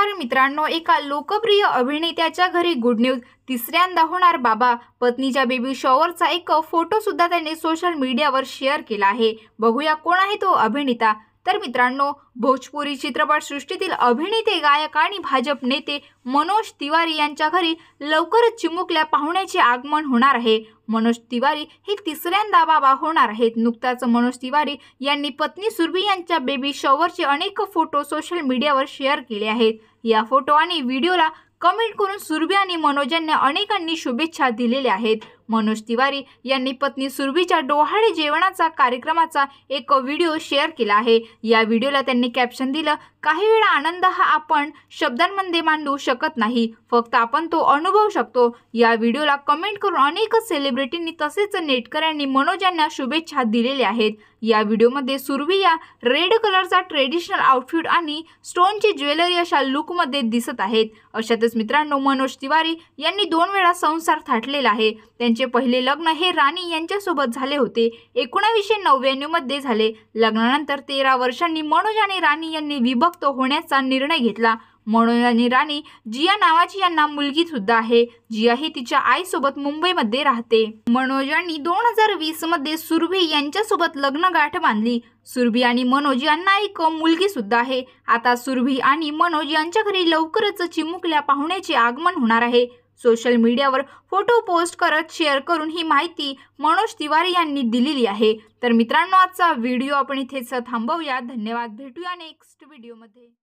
नमस्कार मित्रांनो एका लोकप्रिय अभिनेत्याच्या घरी गुड न्यूज तिसऱ्यांदा होणार बाबा पत्नीच्या बेबी शॉवरचा एक फोटो सुद्धा त्यांनी सोशल मीडियावर शेअर केला आहे बघूया कोण आहे तो अभिनेता तर मित्रांनो भोजपुरी चित्रपट सृष्टीतील अभिनेते गायक आणि भाजप नेते मनोज तिवारी यांच्या घरी लवकरच चिमुकल्या पाहुण्याचे आगमन होणार आहे मनोज तिवारी हे तिसऱ्यांदा बाबा होणार आहेत नुकताच मनोज तिवारी यांनी पत्नी सुरभी यांच्या बेबी शॉवरचे अनेक फोटो सोशल मीडियावर शेअर केले आहेत या फोटो आणि व्हिडिओला कमेंट करून सुरभी आणि मनोज यांनी अनेकांनी शुभेच्छा दिलेल्या आहेत मनोज तिवारी यांनी पत्नी सुरभीच्या डोहाळे जेवणाचा कार्यक्रमाचा एक व्हिडिओ शेअर केला आहे या व्हिडिओला त्यांनी कॅप्शन दिलं काही वेळा आनंद हा आपण शब्दांमध्ये मांडू शकत नाही फक्त आपण तो अनुभवू शकतो या व्हिडिओला कमेंट करून अनेक सेलिब्रिटींनी तसेच नेटकऱ्यांनी मनोज यांना शुभेच्छा दिलेल्या आहेत या व्हिडिओमध्ये सुरभी या रेड कलरचा ट्रेडिशनल आउटफिट आणि स्टोनची ज्वेलरी अशा लुकमध्ये दिसत आहेत अशातच मित्रांनो मनोज तिवारी यांनी दोन वेळा संसार थाटलेला आहे त्यांची यांचे म्हणजे पहिले लग्न हे राणी यांच्यासोबत झाले होते एकोणावीसशे नव्याण्णवमध्ये झाले लग्नानंतर तेरा वर्षांनी मनोज आणि राणी यांनी विभक्त होण्याचा निर्णय घेतला मनोज आणि राणी जिया नावाची यांना मुलगी सुद्धा आहे जिया ही तिच्या आईसोबत मुंबईमध्ये राहते मनोज यांनी दोन हजार वीस मध्ये सुरभी यांच्यासोबत लग्न गाठ बांधली सुरभी आणि मनोज यांना एक मुलगी सुद्धा आहे आता सुरभी आणि मनोज यांच्या घरी लवकरच चिमुकल्या पाहुण्याचे आगमन होणार आहे सोशल मीडियावर फोटो पोस्ट करत शेअर करून ही माहिती मनोज तिवारी यांनी दिलेली आहे तर मित्रांनो आजचा व्हिडिओ आपण इथेच थांबवूया धन्यवाद भेटूया नेक्स्ट व्हिडिओमध्ये